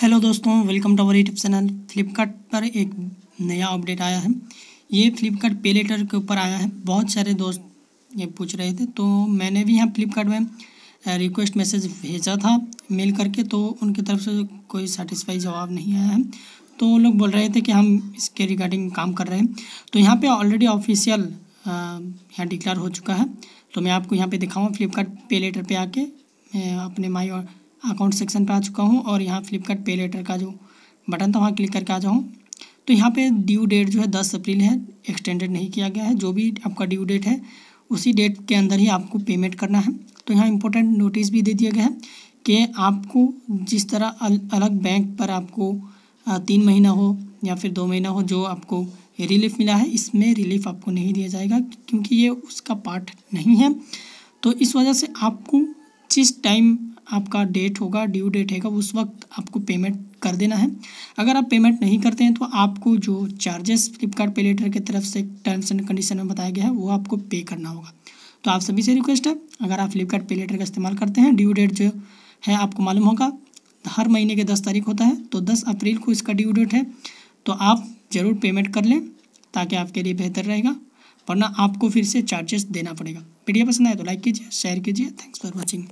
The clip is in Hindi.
हेलो दोस्तों welcome to our YouTube channel Flipkart पर एक नया अपडेट आया है ये फ्लिपकार्ट पे लेटर के ऊपर आया है बहुत सारे दोस्त ये पूछ रहे थे तो मैंने भी यहाँ फ्लिपकार्ट में रिक्वेस्ट मैसेज भेजा था मेल करके तो उनकी तरफ से कोई सेटिस्फाई जवाब नहीं आया है तो लोग बोल रहे थे कि हम इसके रिगार्डिंग काम कर रहे हैं तो यहाँ पर ऑलरेडी ऑफिशियल यहाँ डिक्लेयर हो चुका है तो मैं आपको यहाँ पर दिखाऊँ फ्लिपकार्ट पे लेटर पर आके अपने माई और अकाउंट सेक्शन पर आ चुका हूँ और यहाँ फ्लिपकार्ट पे लेटर का जो बटन था वहाँ क्लिक करके आ जाऊँ तो यहाँ पे ड्यू डेट जो है दस अप्रैल है एक्सटेंडेड नहीं किया गया है जो भी आपका ड्यू डेट है उसी डेट के अंदर ही आपको पेमेंट करना है तो यहाँ इम्पोर्टेंट नोटिस भी दे दिया गया है कि आपको जिस तरह अल, अलग बैंक पर आपको तीन महीना हो या फिर दो महीना हो जो आपको रिलीफ मिला है इसमें रिलीफ आपको नहीं दिया जाएगा क्योंकि ये उसका पार्ट नहीं है तो इस वजह से आपको जिस टाइम आपका डेट होगा ड्यू डेट है उस वक्त आपको पेमेंट कर देना है अगर आप पेमेंट नहीं करते हैं तो आपको जो चार्जेस फ्लिपकार्ट पेलेटर की तरफ से टर्म्स एंड कंडीशन में बताया गया है वो आपको पे करना होगा तो आप सभी से रिक्वेस्ट है अगर आप फ्लिपकार्ट लेटर का इस्तेमाल करते हैं ड्यू डेट जो है आपको मालूम होगा हर महीने के दस तारीख होता है तो दस अप्रैल को इसका ड्यू डेट है तो आप ज़रूर पेमेंट कर लें ताकि आपके लिए बेहतर रहेगा वरना आपको फिर से चार्जेस देना पड़ेगा वीडियो पसंद आए तो लाइक कीजिए शेयर कीजिए थैंक्स फॉर वॉचिंग